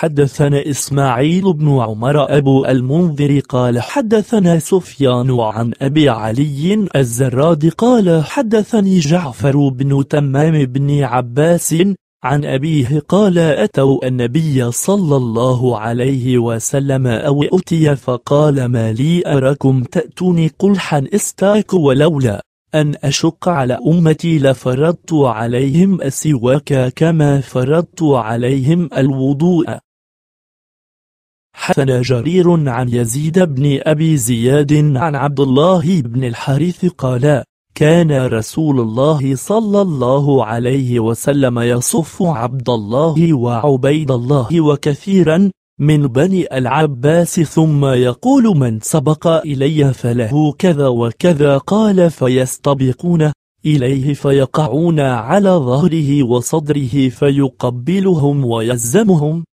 حدثنا إسماعيل بن عمر أبو المنذر قال حدثنا سفيان عن أبي علي الزراد قال حدثني جعفر بن تمام بن عباس عن أبيه قال أتوا النبي صلى الله عليه وسلم أو أتي فقال ما لي أراكم تأتوني قلحا استاك ولولا أن أشق على أمتي لفرضت عليهم السواك كما فرضت عليهم الوضوء حدثنا جرير عن يزيد بن أبي زياد عن عبد الله بن الحارث قال كان رسول الله صلى الله عليه وسلم يصف عبد الله وعبيد الله وكثيرا من بني العباس ثم يقول من سبق إلي فله كذا وكذا قال فيستبقون إليه فيقعون على ظهره وصدره فيقبلهم ويزمهم